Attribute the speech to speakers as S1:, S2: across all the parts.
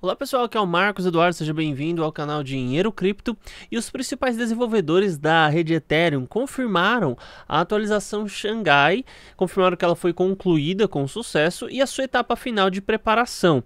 S1: Olá pessoal, aqui é o Marcos Eduardo, seja bem-vindo ao canal Dinheiro Cripto. E os principais desenvolvedores da rede Ethereum confirmaram a atualização Xangai, confirmaram que ela foi concluída com sucesso e a sua etapa final de preparação.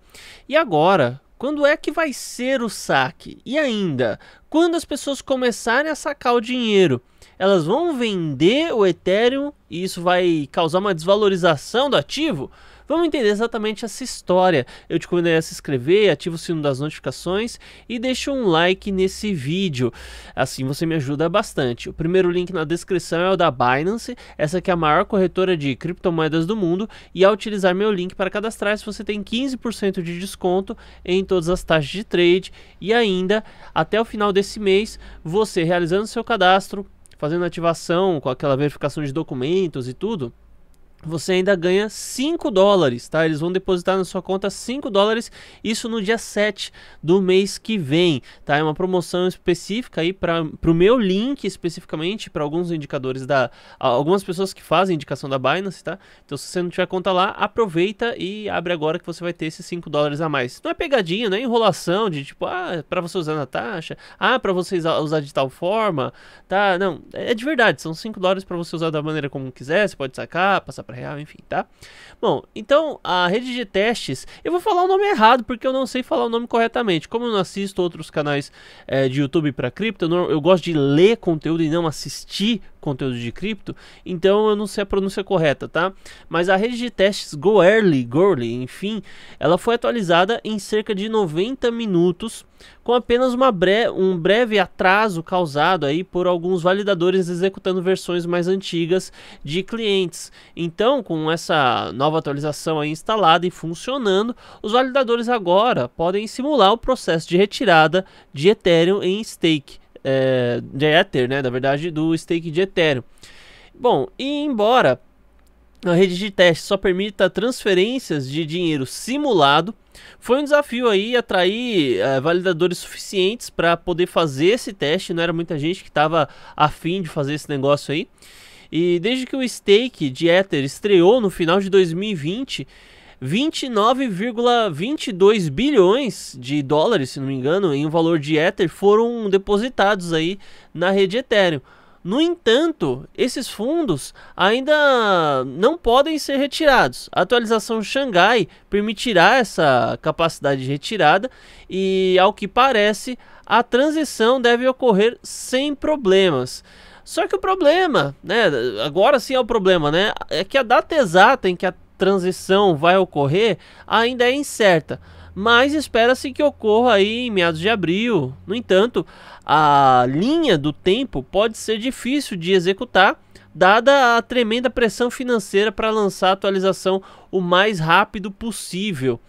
S1: E agora, quando é que vai ser o saque? E ainda, quando as pessoas começarem a sacar o dinheiro, elas vão vender o Ethereum e isso vai causar uma desvalorização do ativo? Vamos entender exatamente essa história. Eu te convido a se inscrever, ativa o sino das notificações e deixa um like nesse vídeo. Assim você me ajuda bastante. O primeiro link na descrição é o da Binance, essa que é a maior corretora de criptomoedas do mundo e ao utilizar meu link para cadastrar você tem 15% de desconto em todas as taxas de trade e ainda até o final desse mês você realizando seu cadastro, fazendo ativação com aquela verificação de documentos e tudo, você ainda ganha 5 dólares, tá? Eles vão depositar na sua conta 5 dólares, isso no dia 7 do mês que vem, tá? É uma promoção específica aí para o meu link, especificamente para alguns indicadores da. Algumas pessoas que fazem indicação da Binance, tá? Então, se você não tiver conta lá, aproveita e abre agora que você vai ter esses 5 dólares a mais. Não é pegadinha, não é enrolação de tipo, ah, é para você usar na taxa, ah, é para você usar de tal forma, tá? Não, é, é de verdade, são 5 dólares para você usar da maneira como quiser, você pode sacar, passar para para real, enfim, tá? Bom, então a rede de testes, eu vou falar o nome errado porque eu não sei falar o nome corretamente. Como eu não assisto outros canais é, de YouTube para cripto, eu, não, eu gosto de ler conteúdo e não assistir conteúdo de cripto, então eu não sei a pronúncia correta, tá? Mas a rede de testes Goerli, Goerli, enfim, ela foi atualizada em cerca de 90 minutos, com apenas uma bre um breve atraso causado aí por alguns validadores executando versões mais antigas de clientes. Então, com essa nova atualização aí instalada e funcionando, os validadores agora podem simular o processo de retirada de Ethereum em stake é, de Ether, né? Na verdade, do stake de Ethereum. Bom, e embora a rede de teste só permita transferências de dinheiro simulado, foi um desafio aí atrair é, validadores suficientes para poder fazer esse teste. Não era muita gente que estava afim de fazer esse negócio aí. E desde que o stake de Ether estreou no final de 2020, 29,22 bilhões de dólares, se não me engano, em um valor de Ether foram depositados aí na rede Ethereum. No entanto, esses fundos ainda não podem ser retirados. A atualização Xangai permitirá essa capacidade de retirada e, ao que parece, a transição deve ocorrer sem problemas. Só que o problema, né? Agora sim é o problema, né? É que a data exata em que a transição vai ocorrer ainda é incerta, mas espera-se que ocorra aí em meados de abril. No entanto, a linha do tempo pode ser difícil de executar, dada a tremenda pressão financeira para lançar a atualização o mais rápido possível.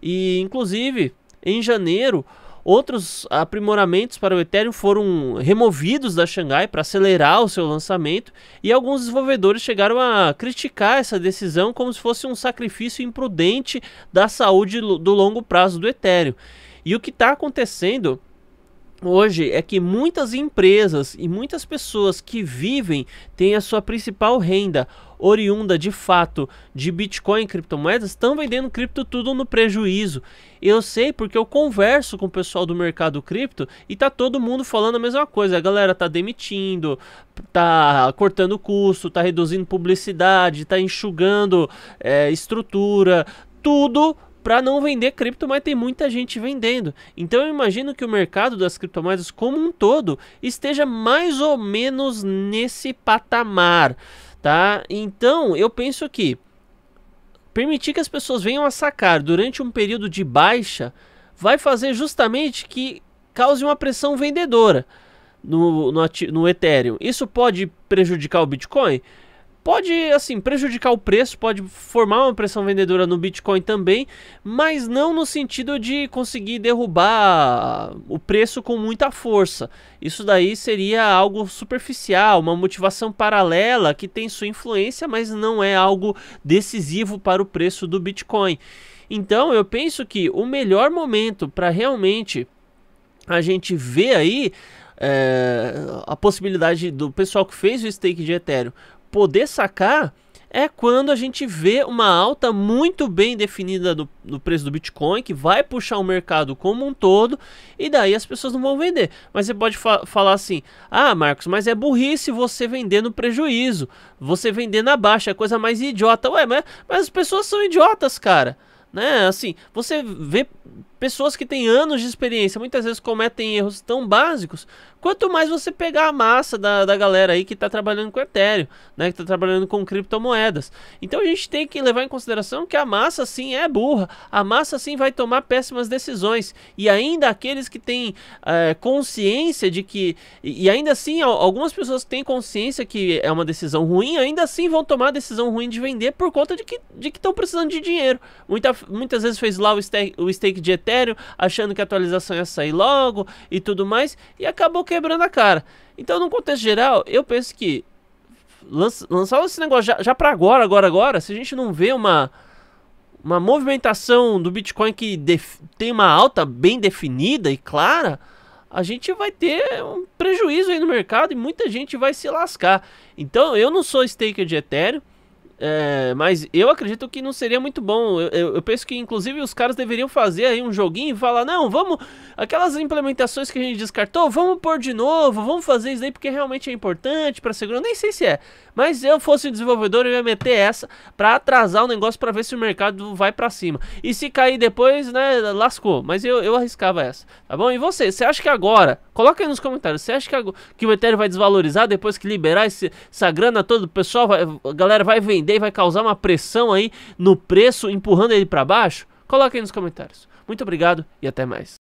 S1: E inclusive, em janeiro, Outros aprimoramentos para o Ethereum foram removidos da Xangai para acelerar o seu lançamento, e alguns desenvolvedores chegaram a criticar essa decisão como se fosse um sacrifício imprudente da saúde do longo prazo do Ethereum. E o que está acontecendo hoje é que muitas empresas e muitas pessoas que vivem têm a sua principal renda oriunda de fato de Bitcoin e criptomoedas estão vendendo cripto tudo no prejuízo. Eu sei porque eu converso com o pessoal do mercado cripto e tá todo mundo falando a mesma coisa. A galera tá demitindo, tá cortando custo, tá reduzindo publicidade, tá enxugando é, estrutura, tudo para não vender cripto, mas tem muita gente vendendo. Então eu imagino que o mercado das criptomoedas como um todo esteja mais ou menos nesse patamar, tá? Então eu penso que permitir que as pessoas venham a sacar durante um período de baixa vai fazer justamente que cause uma pressão vendedora no, no, no Ethereum. Isso pode prejudicar o Bitcoin? pode assim prejudicar o preço, pode formar uma pressão vendedora no Bitcoin também, mas não no sentido de conseguir derrubar o preço com muita força. Isso daí seria algo superficial, uma motivação paralela que tem sua influência, mas não é algo decisivo para o preço do Bitcoin. Então, eu penso que o melhor momento para realmente a gente ver aí é, a possibilidade do pessoal que fez o stake de Ethereum poder sacar é quando a gente vê uma alta muito bem definida do, do, preço do Bitcoin, que vai puxar o mercado como um todo, e daí as pessoas não vão vender. Mas você pode fa falar assim: ah, Marcos, mas é burrice você vender no prejuízo, você vender na baixa, é coisa mais idiota. Ué, mas, mas as pessoas são idiotas, cara. Né? Assim, você vê Pessoas que têm anos de experiência muitas vezes cometem erros tão básicos. Quanto mais você pegar a massa da, da galera aí que está trabalhando com Ethereum, né, que está trabalhando com criptomoedas. Então a gente tem que levar em consideração que a massa sim é burra, a massa sim vai tomar péssimas decisões. E ainda aqueles que têm é, consciência de que. E ainda assim, algumas pessoas que têm consciência que é uma decisão ruim, ainda assim vão tomar a decisão ruim de vender por conta de que estão precisando de dinheiro. Muita, muitas vezes fez lá o stake, o stake de Ethereum critério, achando que a atualização ia sair logo e tudo mais, e acabou quebrando a cara. Então, no contexto geral, eu penso que lança, lançar esse negócio já, já para agora, agora, agora, se a gente não vê uma uma movimentação do Bitcoin que tem uma alta bem definida e clara, a gente vai ter um prejuízo aí no mercado e muita gente vai se lascar. Então, eu não sou staker de Ethereum, é, mas eu acredito que não seria muito bom. Eu, eu, eu, penso que, inclusive, os caras deveriam fazer aí um joguinho e falar: não, vamos. Aquelas implementações que a gente descartou, vamos pôr de novo, vamos fazer isso aí porque realmente é importante pra segurança. Nem sei se é, mas eu fosse desenvolvedor, eu ia meter essa pra atrasar o negócio pra ver se o mercado vai pra cima. E se cair depois, né, lascou. Mas eu, eu arriscava essa, tá bom? E você, você acha que agora, coloca aí nos comentários, você acha que, que o Ethereum vai desvalorizar depois que liberar esse, essa grana toda? O pessoal, vai, a galera vai vender daí vai causar uma pressão aí no preço, empurrando ele para baixo? Coloca aí nos comentários. Muito obrigado e até mais.